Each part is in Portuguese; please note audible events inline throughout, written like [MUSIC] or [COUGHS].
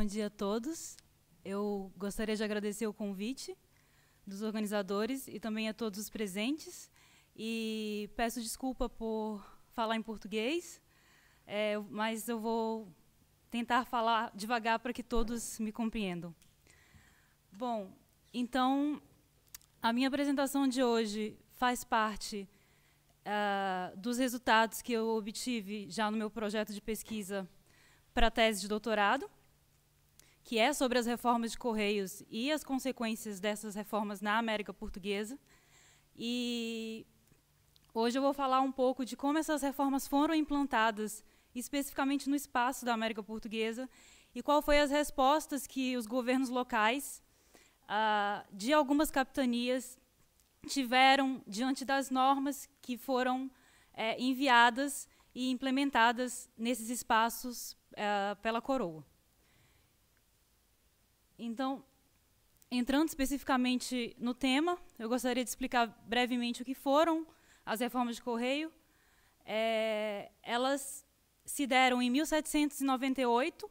Bom dia a todos. Eu gostaria de agradecer o convite dos organizadores e também a todos os presentes. E peço desculpa por falar em português, é, mas eu vou tentar falar devagar para que todos me compreendam. Bom, então, a minha apresentação de hoje faz parte uh, dos resultados que eu obtive já no meu projeto de pesquisa para a tese de doutorado que é sobre as reformas de Correios e as consequências dessas reformas na América Portuguesa. E hoje eu vou falar um pouco de como essas reformas foram implantadas especificamente no espaço da América Portuguesa e qual foi as respostas que os governos locais ah, de algumas capitanias tiveram diante das normas que foram eh, enviadas e implementadas nesses espaços eh, pela coroa. Então, entrando especificamente no tema, eu gostaria de explicar brevemente o que foram as reformas de Correio. É, elas se deram em 1798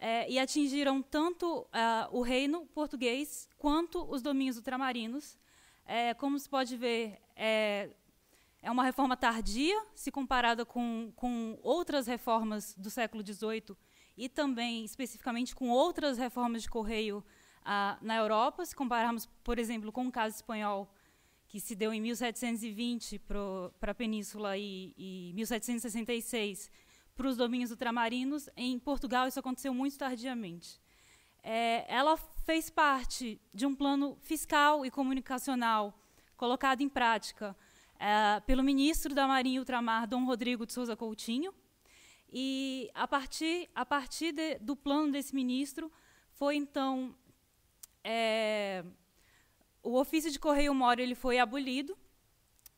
é, e atingiram tanto é, o reino português quanto os domínios ultramarinos. É, como se pode ver, é, é, uma reforma tardia, se comparada com, com outras reformas do século XVIII e também especificamente com outras reformas de correio ah, na Europa, se compararmos, por exemplo, com o caso espanhol, que se deu em 1720 para a península e, e 1766 para os domínios ultramarinos, em Portugal isso aconteceu muito tardiamente. É, ela fez parte de um plano fiscal e comunicacional colocado em prática é, pelo ministro da Marinha e Ultramar, Dom Rodrigo de Souza Coutinho, e a partir, a partir de, do plano desse ministro, foi então é, o ofício de correio moro ele foi abolido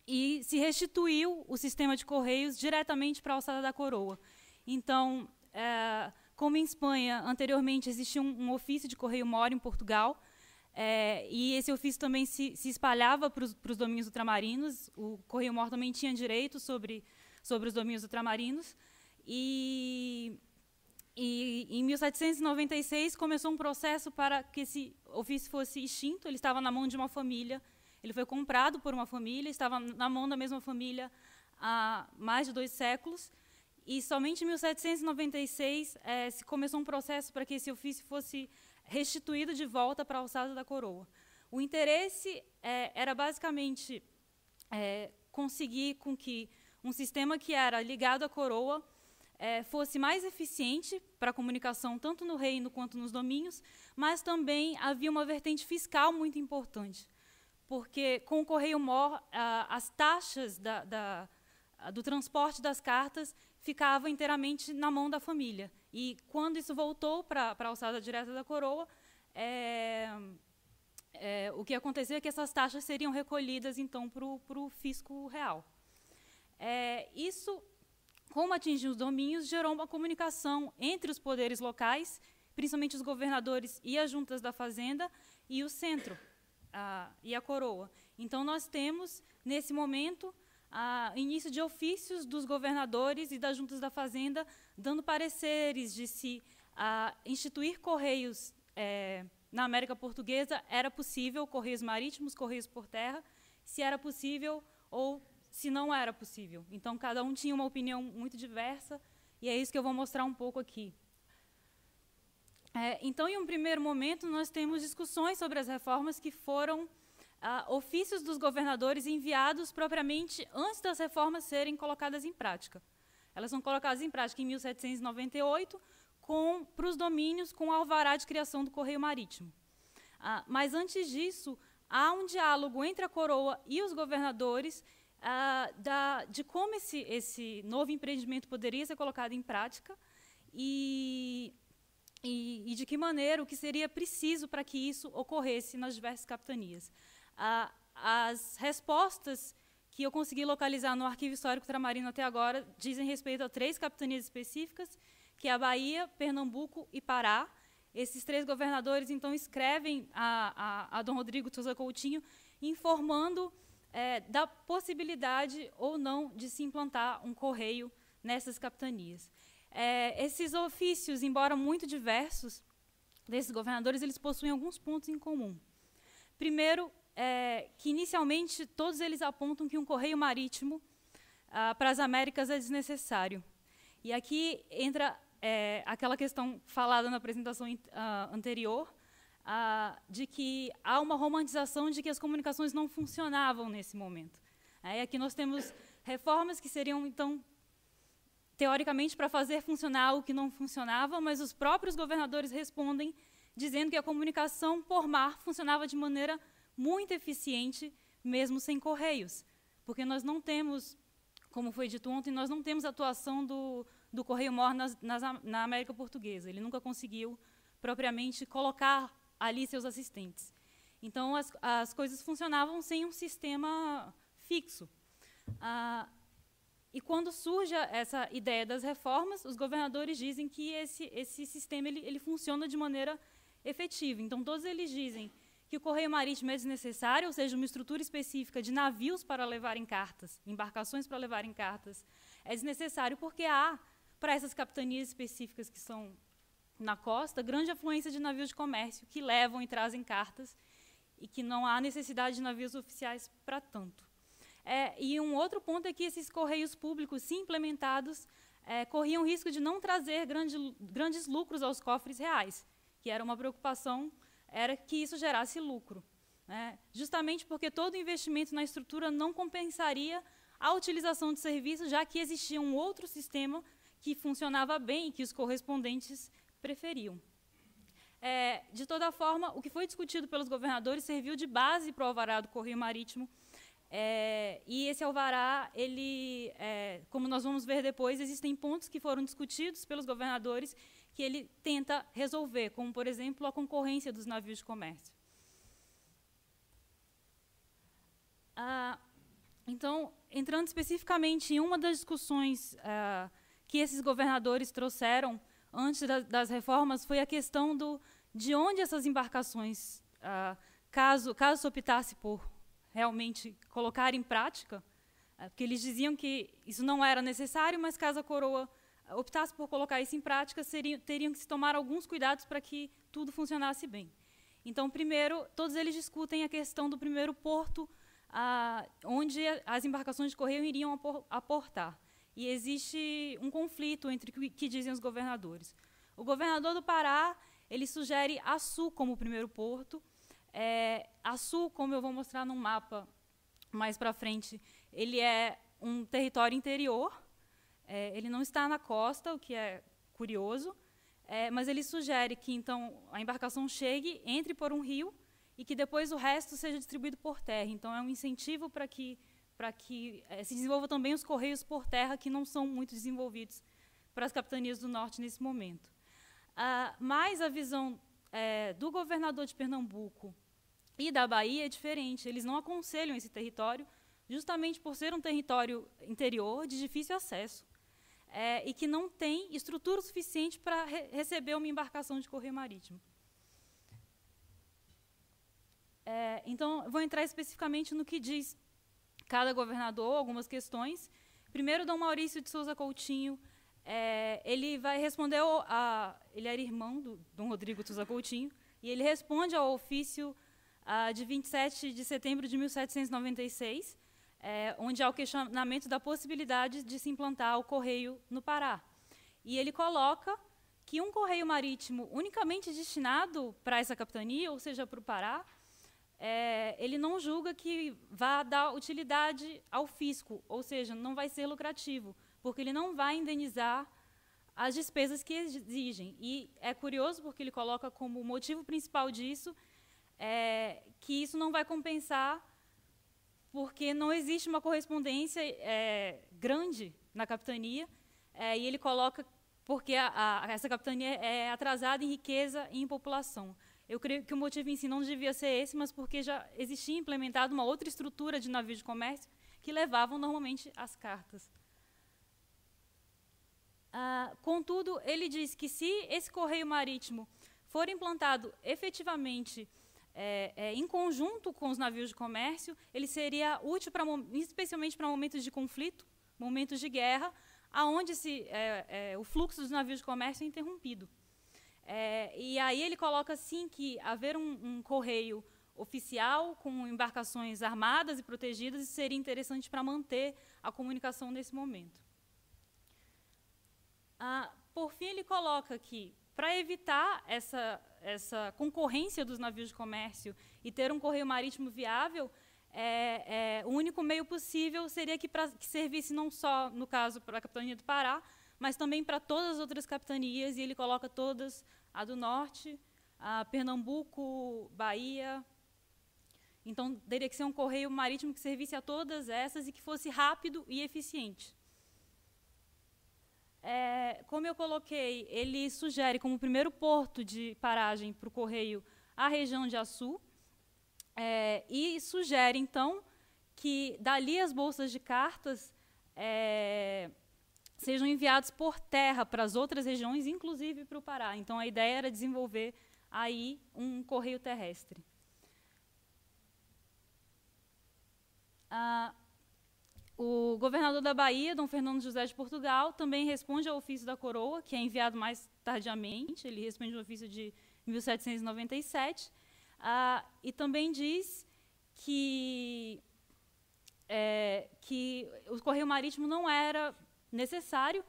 e se restituiu o sistema de correios diretamente para a alçada da coroa. Então, é, como em Espanha anteriormente existia um, um ofício de correio moro em Portugal, é, e esse ofício também se, se espalhava para os domínios ultramarinos, o correio moro também tinha direito sobre, sobre os domínios ultramarinos, e, e em 1796 começou um processo para que esse ofício fosse extinto. Ele estava na mão de uma família. Ele foi comprado por uma família, estava na mão da mesma família há mais de dois séculos. E somente em 1796 é, eh, se começou um processo para que esse ofício fosse restituído de volta para a alçada da coroa. O interesse é, era basicamente é, conseguir com que um sistema que era ligado à coroa é, fosse mais eficiente para a comunicação, tanto no reino quanto nos domínios, mas também havia uma vertente fiscal muito importante, porque com o Correio Mor, a, as taxas da, da, do transporte das cartas ficavam inteiramente na mão da família. E quando isso voltou para a alçada direta da coroa, é, é, o que aconteceu é que essas taxas seriam recolhidas então para o fisco real. É, isso como atingir os domínios, gerou uma comunicação entre os poderes locais, principalmente os governadores e as juntas da fazenda, e o centro, a, e a coroa. Então, nós temos, nesse momento, a, início de ofícios dos governadores e das juntas da fazenda, dando pareceres de se a, instituir correios é, na América Portuguesa era possível, correios marítimos, correios por terra, se era possível ou se não era possível. Então, cada um tinha uma opinião muito diversa, e é isso que eu vou mostrar um pouco aqui. É, então, em um primeiro momento, nós temos discussões sobre as reformas que foram ah, ofícios dos governadores enviados propriamente antes das reformas serem colocadas em prática. Elas são colocadas em prática em 1798 para os domínios com o alvará de criação do correio marítimo. Ah, mas antes disso, há um diálogo entre a coroa e os governadores da, de como esse, esse novo empreendimento poderia ser colocado em prática e, e, e de que maneira o que seria preciso para que isso ocorresse nas diversas capitanias. as respostas que eu consegui localizar no Arquivo Histórico Tramarino até agora dizem respeito a três capitanias específicas, que é a Bahia, Pernambuco e Pará. Esses três governadores, então, escrevem a, a, a Dom Rodrigo Souza Coutinho informando é, da possibilidade ou não de se implantar um correio nessas capitanias. É, esses ofícios, embora muito diversos desses governadores, eles possuem alguns pontos em comum. Primeiro, é, que inicialmente todos eles apontam que um correio marítimo ah, para as Américas é desnecessário. E aqui entra é, aquela questão falada na apresentação ah, anterior ah, de que há uma romantização de que as comunicações não funcionavam nesse momento. Aí né? aqui nós temos reformas que seriam, então, teoricamente, para fazer funcionar o que não funcionava, mas os próprios governadores respondem dizendo que a comunicação por mar funcionava de maneira muito eficiente, mesmo sem correios. Porque nós não temos, como foi dito ontem, nós não temos atuação do, do Correio Mor nas, nas, na América Portuguesa. Ele nunca conseguiu propriamente colocar ali seus assistentes. Então, as, as coisas funcionavam sem um sistema fixo. Ah, e quando surge essa ideia das reformas, os governadores dizem que esse, esse sistema ele, ele funciona de maneira efetiva. Então, todos eles dizem que o correio marítimo é desnecessário, ou seja, uma estrutura específica de navios para levarem cartas, embarcações para levarem cartas, é desnecessário porque há, para essas capitanias específicas que são na costa grande afluência de navios de comércio que levam e trazem cartas e que não há necessidade de navios oficiais para tanto. É, e um outro ponto é que esses correios públicos, se implementados, é, corriam risco de não trazer grande, grandes lucros aos cofres reais, que era uma preocupação, era que isso gerasse lucro. Né? Justamente porque todo investimento na estrutura não compensaria a utilização de serviços, já que existia um outro sistema que funcionava bem e que os correspondentes preferiam. É, de toda forma, o que foi discutido pelos governadores serviu de base para o alvará do Correio Marítimo. É, e esse alvará, ele, é, como nós vamos ver depois, existem pontos que foram discutidos pelos governadores que ele tenta resolver, como, por exemplo, a concorrência dos navios de comércio. Ah, então, entrando especificamente em uma das discussões ah, que esses governadores trouxeram antes da, das reformas foi a questão do, de onde essas embarcações, ah, caso, caso se optasse por realmente colocar em prática, ah, porque eles diziam que isso não era necessário, mas caso a coroa optasse por colocar isso em prática, seriam, teriam que se tomar alguns cuidados para que tudo funcionasse bem. Então, primeiro, todos eles discutem a questão do primeiro porto ah, onde as embarcações de correio iriam aportar. E existe um conflito entre o que, que dizem os governadores. O governador do Pará ele sugere Açu como primeiro porto. É, Açu, como eu vou mostrar no mapa mais para frente, ele é um território interior. É, ele não está na costa, o que é curioso. É, mas ele sugere que então a embarcação chegue, entre por um rio e que depois o resto seja distribuído por terra. Então é um incentivo para que para que eh, se desenvolvam também os correios por terra, que não são muito desenvolvidos para as capitanias do Norte nesse momento. Ah, mas a visão eh, do governador de Pernambuco e da Bahia é diferente. Eles não aconselham esse território, justamente por ser um território interior de difícil acesso é, e que não tem estrutura suficiente para re receber uma embarcação de correio marítimo. É, então, vou entrar especificamente no que diz cada governador algumas questões. Primeiro, Dom Maurício de Souza Coutinho, é, ele vai responder a, ele era irmão do Dom Rodrigo de Souza Coutinho e ele responde ao ofício a, ah, de 27 de setembro de 1796, é, eh, onde há o questionamento da possibilidade de se implantar o correio no Pará. E ele coloca que um correio marítimo unicamente destinado para essa capitania, ou seja, para o Pará, é, ele não julga que vá dar utilidade ao fisco, ou seja, não vai ser lucrativo, porque ele não vai indenizar as despesas que exigem. E é curioso porque ele coloca como motivo principal disso é, que isso não vai compensar porque não existe uma correspondência é, grande na capitania, é, e ele coloca porque a, a, essa capitania é atrasada em riqueza e em população. Eu creio que o motivo em si não devia ser esse, mas porque já existia implementada uma outra estrutura de navio de comércio que levavam normalmente as cartas. Ah, contudo, ele diz que se esse correio marítimo for implantado efetivamente é, é, em conjunto com os navios de comércio, ele seria útil para, especialmente para momentos de conflito, momentos de guerra, aonde é, é, o fluxo dos navios de comércio é interrompido. É, e aí ele coloca assim que haver um, um correio oficial com embarcações armadas e protegidas seria interessante para manter a comunicação nesse momento. Ah, por fim, ele coloca que, para evitar essa, essa concorrência dos navios de comércio e ter um correio marítimo viável, é, é, o único meio possível seria que, pra, que servisse não só, no caso, para a Capitania do Pará, mas também para todas as outras capitanias, e ele coloca todas a do norte, a Pernambuco, Bahia. Então, teria que ser um correio marítimo que servisse a todas essas e que fosse rápido e eficiente. É, como eu coloquei, ele sugere como primeiro porto de paragem para o correio a região de Açu, é, e sugere, então, que dali as bolsas de cartas é, sejam enviados por terra para as outras regiões, inclusive para o Pará. Então, a ideia era desenvolver aí um correio terrestre. Ah, o governador da Bahia, Dom Fernando José de Portugal, também responde ao ofício da coroa, que é enviado mais tardiamente, ele responde ao ofício de 1797, ah, e também diz que, é, que o correio marítimo não era necessário,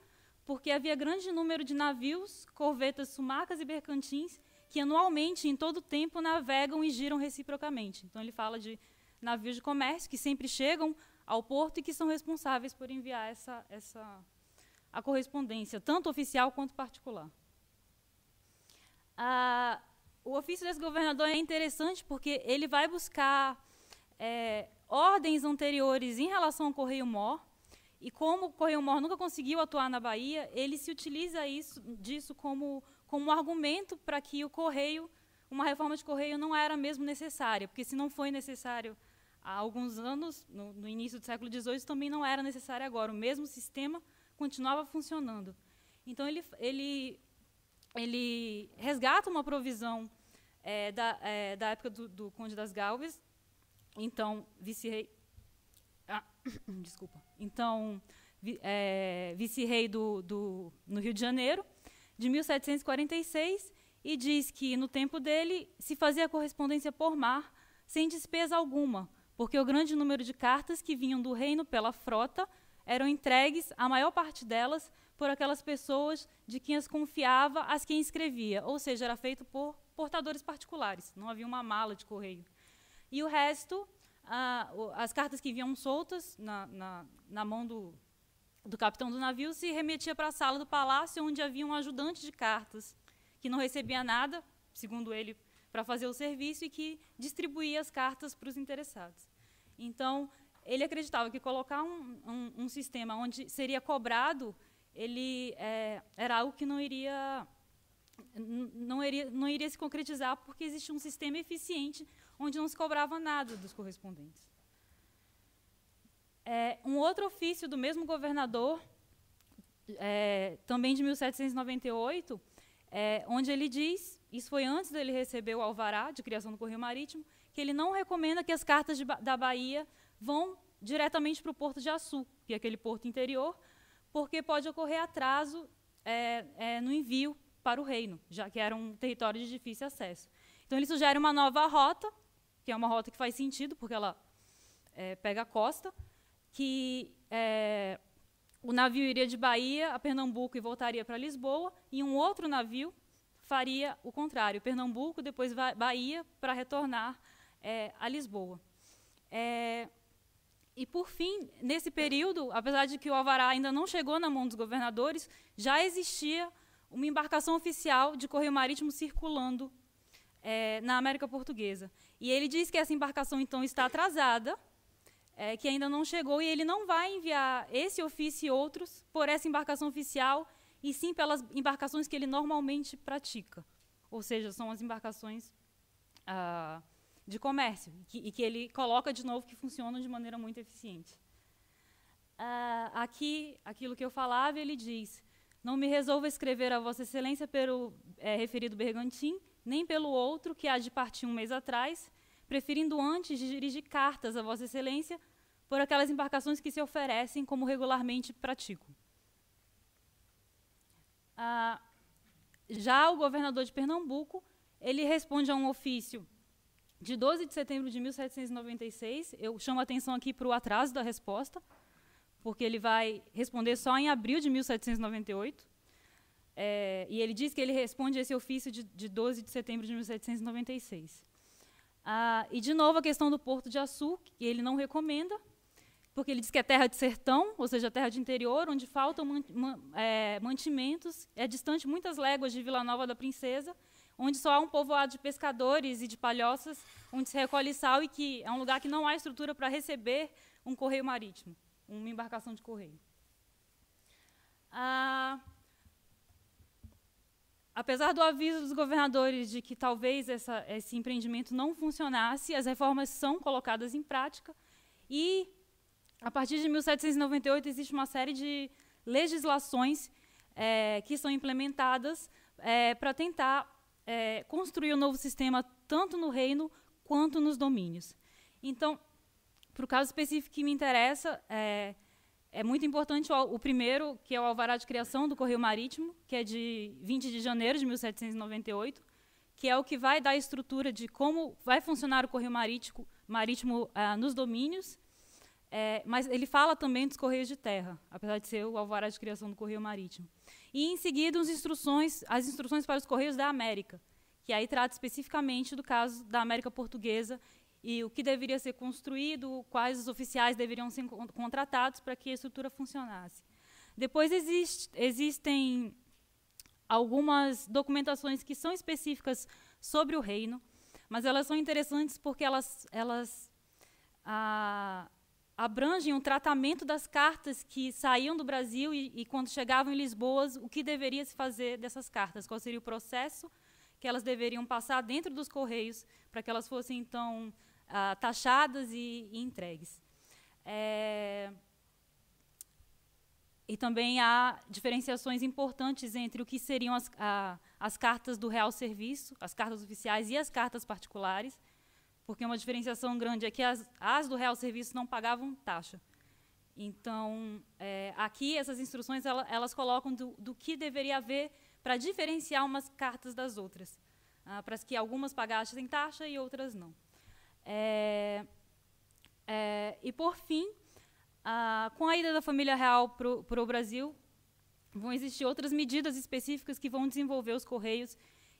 porque havia grande número de navios, corvetas sumacas e bercantins que anualmente, em todo o tempo, navegam e giram reciprocamente. Então, ele fala de navios de comércio que sempre chegam ao porto e que são responsáveis por enviar essa, essa a correspondência, tanto oficial quanto particular. Ah, o ofício desse governador é interessante porque ele vai buscar é, ordens anteriores em relação ao Correio Mor, e como o Correio Mor nunca conseguiu atuar na Bahia, ele se utiliza isso, disso como, como um argumento para que o Correio, uma reforma de Correio não era mesmo necessária, porque se não foi necessário há alguns anos, no, no início do século XVIII, também não era necessário agora. O mesmo sistema continuava funcionando. Então, ele, ele, ele resgata uma provisão é, da, é, da época do, do Conde das Galves, então vice-rei [COUGHS] Desculpa. Então, vi, é, vice-rei do, do, no Rio de Janeiro, de 1746, e diz que no tempo dele se fazia correspondência por mar, sem despesa alguma, porque o grande número de cartas que vinham do reino pela frota eram entregues, a maior parte delas, por aquelas pessoas de quem as confiava as quem escrevia, ou seja, era feito por portadores particulares, não havia uma mala de correio. E o resto a, as cartas que vinham soltas na, na, na mão do, do capitão do navio se remetia para a sala do palácio, onde havia um ajudante de cartas, que não recebia nada, segundo ele, para fazer o serviço e que distribuía as cartas para os interessados. Então, ele acreditava que colocar um, um, um sistema onde seria cobrado, ele é, era algo que não iria não iria, não iria se concretizar porque existe um sistema eficiente onde não se cobrava nada dos correspondentes. É, um outro ofício do mesmo governador, é, também de 1798, é, onde ele diz, isso foi antes dele receber o alvará de criação do Correio Marítimo, que ele não recomenda que as cartas de, da Bahia vão diretamente para o Porto de Açu, que é aquele porto interior, porque pode ocorrer atraso é, é, no envio para o reino, já que era um território de difícil acesso. Então, ele sugere uma nova rota, que é uma rota que faz sentido, porque ela é, pega a costa, que é, o navio iria de Bahia a Pernambuco e voltaria para Lisboa, e um outro navio faria o contrário, Pernambuco, depois Bahia, para retornar é, a Lisboa. É, e, por fim, nesse período, apesar de que o Alvará ainda não chegou na mão dos governadores, já existia uma embarcação oficial de correio marítimo circulando é, na América Portuguesa. E ele diz que essa embarcação, então, está atrasada, é, que ainda não chegou, e ele não vai enviar esse ofício e outros por essa embarcação oficial, e sim pelas embarcações que ele normalmente pratica. Ou seja, são as embarcações ah, de comércio, que, e que ele coloca de novo que funcionam de maneira muito eficiente. Ah, aqui, aquilo que eu falava, ele diz: Não me resolvo escrever a Vossa Excelência pelo é, referido Bergantim, nem pelo outro que há de partir um mês atrás, preferindo antes dirigir cartas a Vossa Excelência por aquelas embarcações que se oferecem, como regularmente pratico. Ah, já o governador de Pernambuco, ele responde a um ofício de 12 de setembro de 1796. Eu chamo a atenção aqui para o atraso da resposta, porque ele vai responder só em abril de 1798. É, e ele diz que ele responde a esse ofício de, de 12 de setembro de 1796. Ah, e, de novo, a questão do Porto de Açu, que ele não recomenda, porque ele diz que é terra de sertão, ou seja, terra de interior, onde faltam man, man, é, mantimentos, é distante muitas léguas de Vila Nova da Princesa, onde só há um povoado de pescadores e de palhoças, onde se recolhe sal e que é um lugar que não há estrutura para receber um correio marítimo, uma embarcação de correio. Ah, apesar do aviso dos governadores de que talvez essa, esse empreendimento não funcionasse, as reformas são colocadas em prática e, a partir de 1798, existe uma série de legislações é, que são implementadas é, para tentar é, construir um novo sistema tanto no reino quanto nos domínios. Então, para o caso específico que me interessa, é, é muito importante o, o, primeiro, que é o alvará de criação do Correio Marítimo, que é de 20 de janeiro de 1798, que é o que vai dar a estrutura de como vai funcionar o Correio Marítimo, marítimo ah, nos domínios. É, mas ele fala também dos Correios de Terra, apesar de ser o alvará de criação do Correio Marítimo. E, em seguida, as instruções, as instruções para os Correios da América, que aí trata especificamente do caso da América Portuguesa e o que deveria ser construído, quais os oficiais deveriam ser contratados para que a estrutura funcionasse. Depois existe, existem algumas documentações que são específicas sobre o reino, mas elas são interessantes porque elas, elas ah, abrangem o um tratamento das cartas que saíam do Brasil e, e, quando chegavam em Lisboa, o que deveria se fazer dessas cartas, qual seria o processo que elas deveriam passar dentro dos correios para que elas fossem então ah, taxadas taxados e, e entregues. É, e também há diferenciações importantes entre o que seriam as, a, as cartas do real serviço, as cartas oficiais e as cartas particulares, porque uma diferenciação grande é que as, as do real serviço não pagavam taxa. Então, é, aqui, essas instruções, elas, elas colocam do, do, que deveria haver para diferenciar umas cartas das outras, ah, para que algumas pagassem taxa e outras não. É, é, e, por fim, a, com a ida da família real para o Brasil, vão existir outras medidas específicas que vão desenvolver os correios.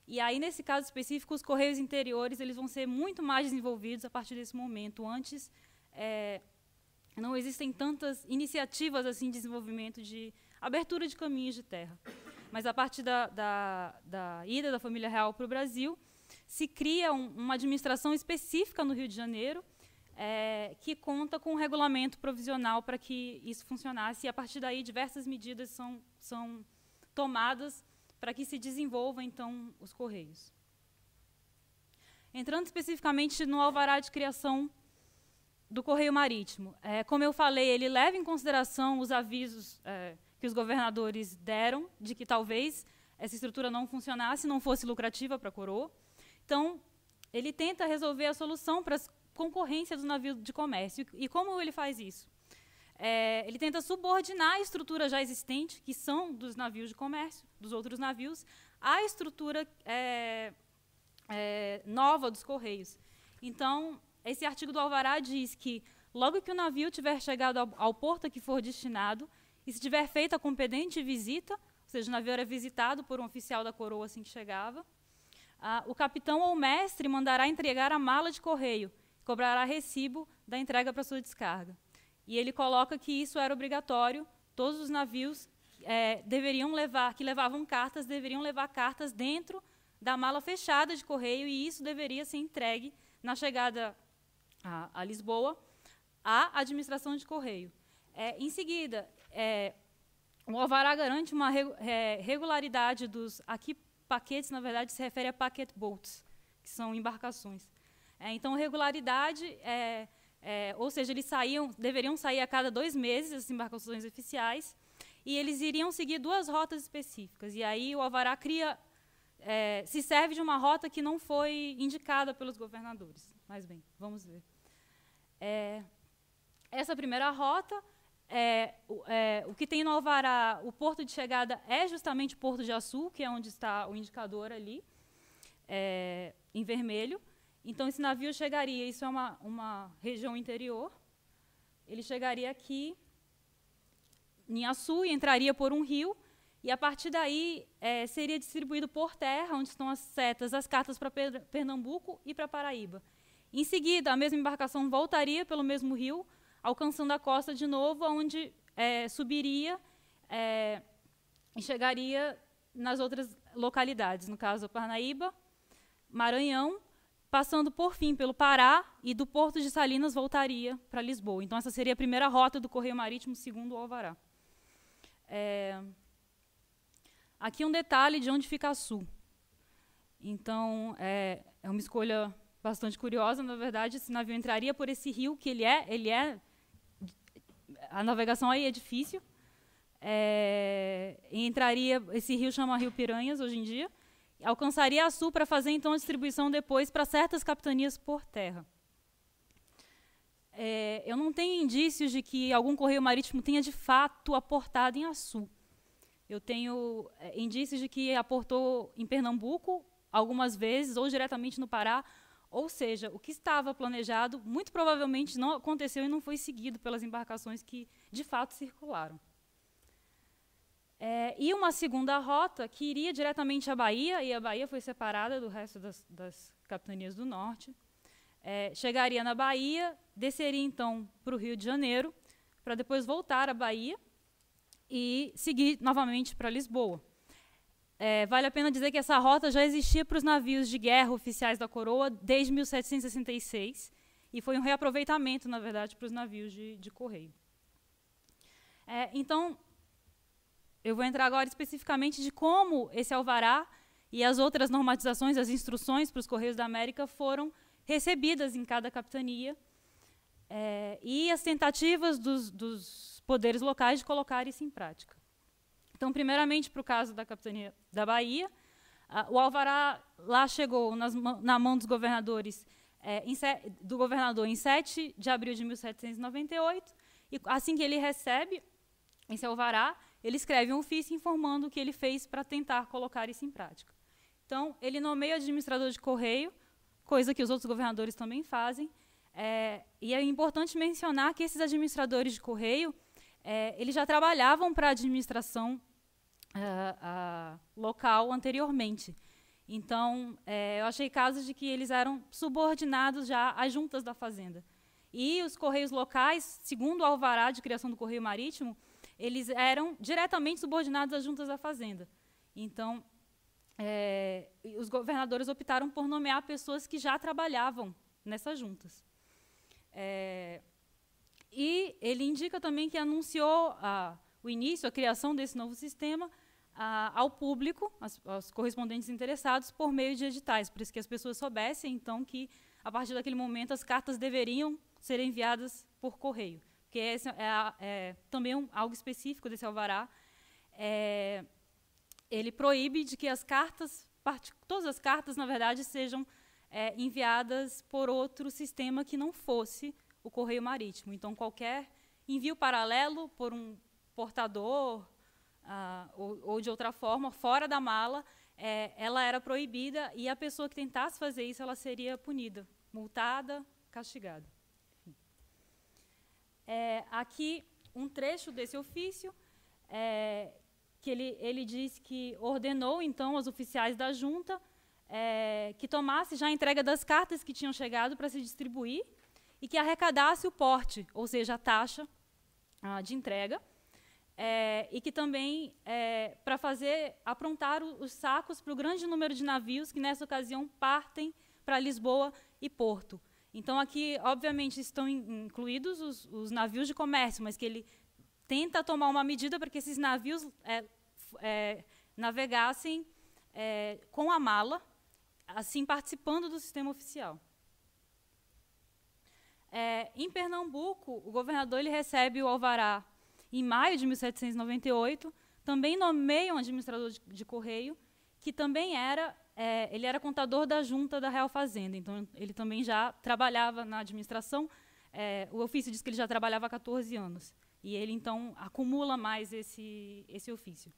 E aí, nesse caso específico, os correios interiores eles vão ser muito mais desenvolvidos a partir desse momento. Antes, é, não existem tantas iniciativas assim de desenvolvimento de abertura de caminhos de terra. Mas a partir da, da, da ida da família real para o Brasil, se cria um, uma administração específica no Rio de Janeiro, é, que conta com um regulamento provisional para que isso funcionasse, e a partir daí diversas medidas são, são tomadas para que se desenvolva, então, os Correios. Entrando especificamente no alvará de criação do Correio Marítimo. É, como eu falei, ele leva em consideração os avisos é, que os governadores deram de que talvez essa estrutura não funcionasse, não fosse lucrativa para a coroa. Então, ele tenta resolver a solução para as concorrências do navio de comércio. E como ele faz isso? É, ele tenta subordinar a estrutura já existente, que são dos navios de comércio, dos outros navios, à estrutura é, é, nova dos Correios. Então, esse artigo do Alvará diz que, logo que o navio tiver chegado ao, ao porto a que for destinado, e se tiver feita a competente visita, ou seja, o navio era visitado por um oficial da coroa assim que chegava, ah, o capitão ou mestre mandará entregar a mala de correio, cobrará recibo da entrega para sua descarga. E ele coloca que isso era obrigatório, todos os navios é, deveriam levar, que levavam cartas, deveriam levar cartas dentro da mala fechada de correio, e isso deveria ser entregue na chegada a, a Lisboa à administração de correio. É, em seguida, é, o Alvará garante uma é, regularidade dos aqui Paquetes, na verdade, se refere a packet boats, que são embarcações. É, então, regularidade, é, é, ou seja, eles saíam, deveriam sair a cada dois meses, as embarcações oficiais, e eles iriam seguir duas rotas específicas. E aí o Alvará cria, é, se serve de uma rota que não foi indicada pelos governadores. Mas, bem, vamos ver. É, essa primeira rota é, é, o que tem no Alvará, o porto de chegada é justamente o Porto de Açu, que é onde está o indicador ali, é, em vermelho. Então, esse navio chegaria, isso é uma, uma região interior, ele chegaria aqui em Açu e entraria por um rio, e a partir daí é, seria distribuído por terra, onde estão as setas, as cartas para Pernambuco e para Paraíba. Em seguida, a mesma embarcação voltaria pelo mesmo rio alcançando a costa de novo, onde é, subiria é, e chegaria nas outras localidades, no caso Parnaíba, Maranhão, passando por fim pelo Pará e do Porto de Salinas voltaria para Lisboa. Então essa seria a primeira rota do correio marítimo segundo o Alvará. É, aqui um detalhe de onde fica a Sul. Então é, é uma escolha bastante curiosa, na verdade, esse navio entraria por esse rio que ele é, ele é a navegação aí é difícil. É, entraria, esse rio chama Rio Piranhas hoje em dia, alcançaria a sul para fazer então a distribuição depois para certas capitanias por terra. É, eu não tenho indícios de que algum correio marítimo tenha de fato aportado em Açu. Eu tenho é, indícios de que aportou em Pernambuco algumas vezes, ou diretamente no Pará, ou seja, o que estava planejado muito provavelmente não aconteceu e não foi seguido pelas embarcações que de fato circularam. É, e uma segunda rota que iria diretamente à Bahia, e a Bahia foi separada do resto das, das capitanias do Norte. É, chegaria na Bahia, desceria então para o Rio de Janeiro, para depois voltar à Bahia e seguir novamente para Lisboa. É, vale a pena dizer que essa rota já existia para os navios de guerra oficiais da coroa desde 1766 e foi um reaproveitamento, na verdade, para os navios de, de correio. É, então, eu vou entrar agora especificamente de como esse alvará e as outras normatizações, as instruções para os Correios da América foram recebidas em cada capitania é, e as tentativas dos, dos poderes locais de colocar isso em prática. Então, primeiramente, para o caso da capitania da Bahia, uh, o alvará lá chegou nas, na mão dos governadores é, em, do governador em 7 de abril de 1798, e assim que ele recebe esse alvará, ele escreve um ofício informando o que ele fez para tentar colocar isso em prática. Então, ele nomeia administrador de correio, coisa que os outros governadores também fazem, é, e é importante mencionar que esses administradores de correio, é, eles já trabalhavam para a administração uh, uh, local anteriormente. Então, é, eu achei casos de que eles eram subordinados já às juntas da fazenda. E os correios locais, segundo o alvará de criação do correio marítimo, eles eram diretamente subordinados às juntas da fazenda. Então, é, os governadores optaram por nomear pessoas que já trabalhavam nessas juntas. É, e ele indica também que anunciou a, o início, a criação desse novo sistema, ao público, as, aos correspondentes interessados, por meio de editais. Por isso que as pessoas soubessem, então, que a partir daquele momento as cartas deveriam ser enviadas por correio. Porque esse é, é também um, algo específico desse alvará. É, ele proíbe de que as cartas, todas as cartas, na verdade, sejam é, enviadas por outro sistema que não fosse o correio marítimo. Então, qualquer envio paralelo por um portador ou, ou, de outra forma, fora da mala, é, ela era proibida e a pessoa que tentasse fazer isso, ela seria punida, multada, castigada. É, aqui um trecho desse ofício, é, que ele, ele diz que ordenou então aos oficiais da junta é, que tomasse já a entrega das cartas que tinham chegado para se distribuir e que arrecadasse o porte, ou seja, a taxa ah, de entrega, é, e que também é, para fazer aprontar os sacos para o grande número de navios que nessa ocasião partem para Lisboa e Porto. Então aqui, obviamente, estão incluídos os, os navios de comércio, mas que ele tenta tomar uma medida para que esses navios é, é navegassem é, com a mala, assim participando do sistema oficial. É, em Pernambuco, o governador ele recebe o alvará em maio de 1798, também nomeia um administrador de, de correio, que também era, é, ele era contador da junta da Real Fazenda, então ele também já trabalhava na administração, é, o ofício diz que ele já trabalhava há 14 anos, e ele, então, acumula mais esse, esse ofício.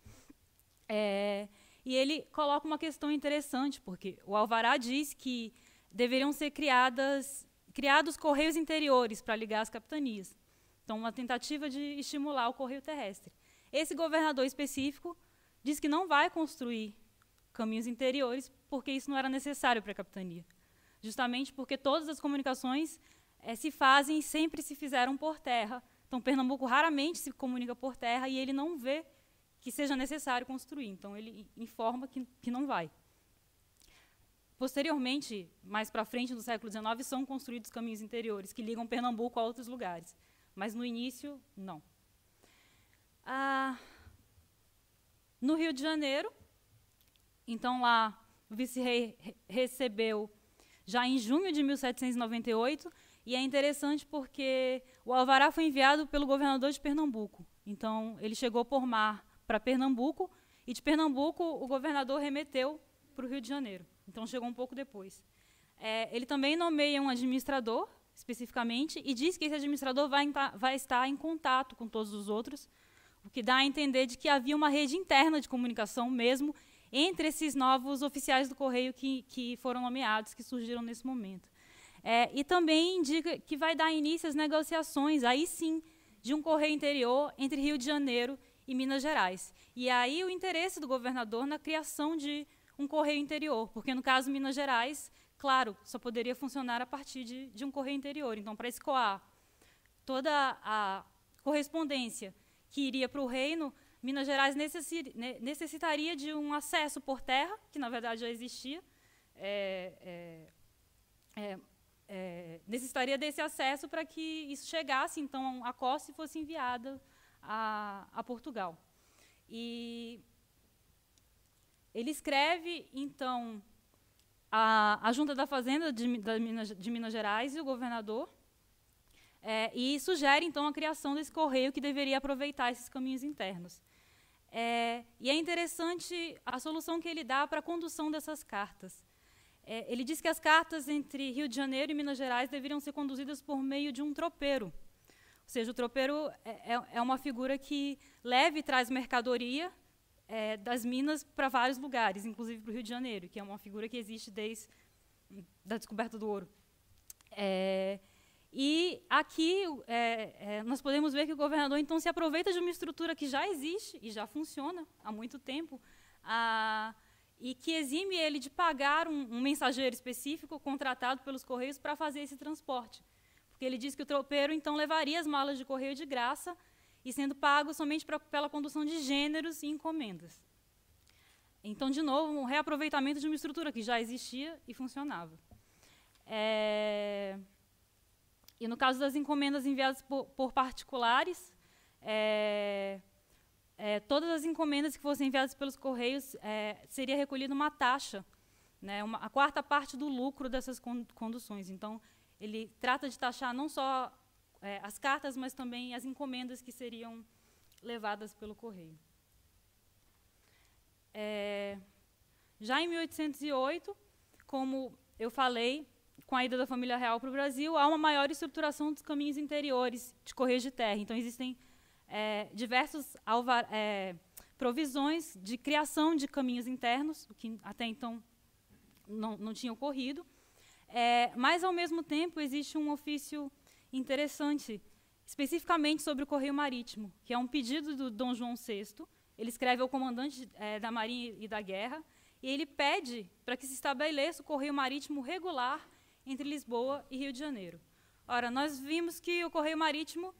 É, e ele coloca uma questão interessante, porque o Alvará diz que deveriam ser criadas, criados correios interiores para ligar as capitanias. Então, uma tentativa de estimular o correio terrestre. Esse governador específico diz que não vai construir caminhos interiores porque isso não era necessário para a capitania. Justamente porque todas as comunicações é, se fazem e sempre se fizeram por terra. Então, Pernambuco raramente se comunica por terra e ele não vê que seja necessário construir. Então, ele informa que, que não vai. Posteriormente, mais para frente, no século XIX, são construídos caminhos interiores que ligam Pernambuco a outros lugares. Mas no início, não. Ah, no Rio de Janeiro, então lá o vice-rei recebeu já em junho de 1798, e é interessante porque o alvará foi enviado pelo governador de Pernambuco. Então, ele chegou por mar para Pernambuco, e de Pernambuco o governador remeteu para o Rio de Janeiro. Então, chegou um pouco depois. É, ele também nomeia um administrador, especificamente, e diz que esse administrador vai, vai estar em contato com todos os outros, o que dá a entender de que havia uma rede interna de comunicação mesmo entre esses novos oficiais do Correio que, que foram nomeados, que surgiram nesse momento. É, e também indica que vai dar início às negociações, aí sim, de um correio interior entre Rio de Janeiro e Minas Gerais. E aí o interesse do governador na criação de um correio interior, porque no caso Minas Gerais claro, só poderia funcionar a partir de, de um correio interior. Então, para escoar toda a correspondência que iria para o reino, Minas Gerais necessitaria de um acesso por terra, que na verdade já existia, é, é, é, é necessitaria desse acesso para que isso chegasse, então a costa fosse enviada a, a Portugal. E ele escreve, então, a, a Junta da Fazenda de, da Minas, de Minas Gerais e o governador, é, e sugere, então, a criação desse correio que deveria aproveitar esses caminhos internos. É, e é interessante a solução que ele dá para a condução dessas cartas. É, ele diz que as cartas entre Rio de Janeiro e Minas Gerais deveriam ser conduzidas por meio de um tropeiro. Ou seja, o tropeiro é, é, é uma figura que leva e traz mercadoria é, das Minas para vários lugares, inclusive para o Rio de Janeiro, que é uma figura que existe desde hum, da descoberta do ouro. É, e aqui é, é, nós podemos ver que o governador então se aproveita de uma estrutura que já existe e já funciona há muito tempo, a, e que exime ele de pagar um, um mensageiro específico contratado pelos correios para fazer esse transporte, porque ele diz que o tropeiro então levaria as malas de correio de graça e sendo pago somente pra, pela condução de gêneros e encomendas. Então, de novo, um reaproveitamento de uma estrutura que já existia e funcionava. É... E no caso das encomendas enviadas por, por particulares, é... É, todas as encomendas que fossem enviadas pelos correios seria recolhida uma taxa, né, uma, a quarta parte do lucro dessas conduções. Então, ele trata de taxar não só é, as cartas, mas também as encomendas que seriam levadas pelo correio. É, já em 1808, como eu falei, com a ida da família real para o Brasil, há uma maior estruturação dos caminhos interiores de correio de terra. Então, existem é, diversas é, provisões de criação de caminhos internos, o que até então não, não tinha ocorrido. É, mas, ao mesmo tempo, existe um ofício interessante, especificamente sobre o Correio Marítimo, que é um pedido do Dom João VI. Ele escreve ao comandante é, da Marinha e da Guerra, e ele pede para que se estabeleça o Correio Marítimo regular entre Lisboa e Rio de Janeiro. Ora, nós vimos que o Correio Marítimo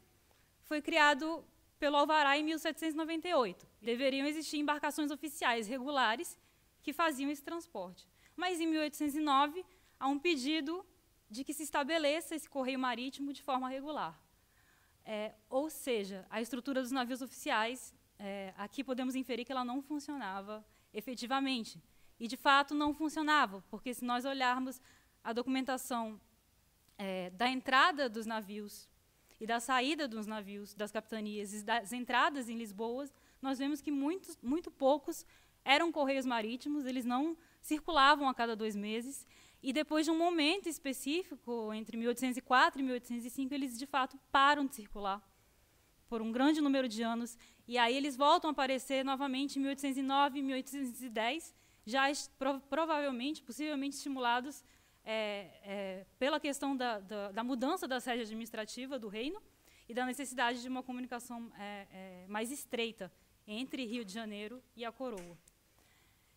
foi criado pelo Alvará em 1798. Deveriam existir embarcações oficiais regulares que faziam esse transporte. Mas em 1809 há um pedido de que se estabeleça esse correio marítimo de forma regular. É, ou seja, a estrutura dos navios oficiais, é, aqui podemos inferir que ela não funcionava efetivamente. E, de fato, não funcionava, porque se nós olharmos a documentação é, da entrada dos navios e da saída dos navios, das capitanias e das entradas em Lisboa, nós vemos que muitos, muito poucos eram correios marítimos, eles não circulavam a cada dois meses, e depois de um momento específico, entre 1804 e 1805, eles de fato param de circular por um grande número de anos. E aí eles voltam a aparecer novamente em 1809 e 1810, já provavelmente, possivelmente estimulados é, é, pela questão da, da, da, mudança da sede administrativa do reino e da necessidade de uma comunicação é, é mais estreita entre Rio de Janeiro e a coroa.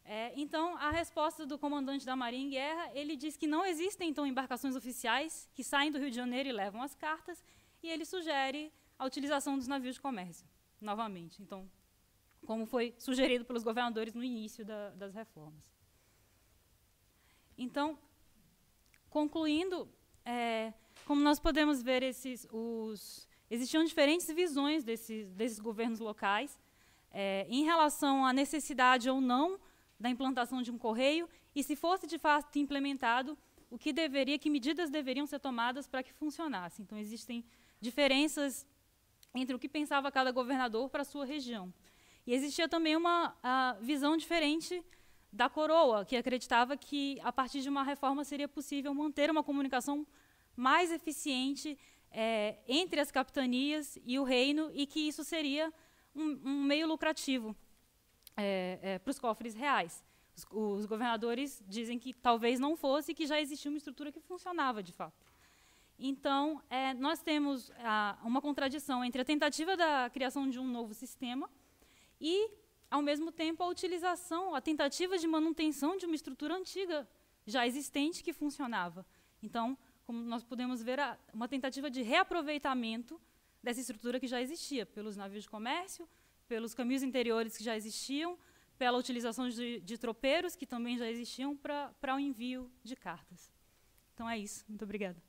É, então, a resposta do comandante da Marinha em Guerra, ele diz que não existem, então, embarcações oficiais que saem do Rio de Janeiro e levam as cartas, e ele sugere a utilização dos navios de comércio, novamente. Então, como foi sugerido pelos governadores no início da, das reformas. Então, concluindo, é, como nós podemos ver, esses, os, existiam diferentes visões desses, desses governos locais é, em relação à necessidade ou não da implantação de um correio e se fosse de fato implementado, o que deveria, que medidas deveriam ser tomadas para que funcionasse. Então existem diferenças entre o que pensava cada governador para a sua região. E existia também uma visão diferente da coroa, que acreditava que a partir de uma reforma seria possível manter uma comunicação mais eficiente é, entre as capitanias e o reino e que isso seria um, um meio lucrativo é, é, para os cofres reais. Os, os, governadores dizem que talvez não fosse, que já existia uma estrutura que funcionava de fato. Então, é, nós temos a, uma contradição entre a tentativa da criação de um novo sistema e, ao mesmo tempo, a utilização, a tentativa de manutenção de uma estrutura antiga, já existente, que funcionava. Então, como nós podemos ver, a, uma tentativa de reaproveitamento dessa estrutura que já existia, pelos navios de comércio, pelos caminhos interiores que já existiam, pela utilização de, de tropeiros que também já existiam para o envio de cartas. Então é isso. Muito obrigada.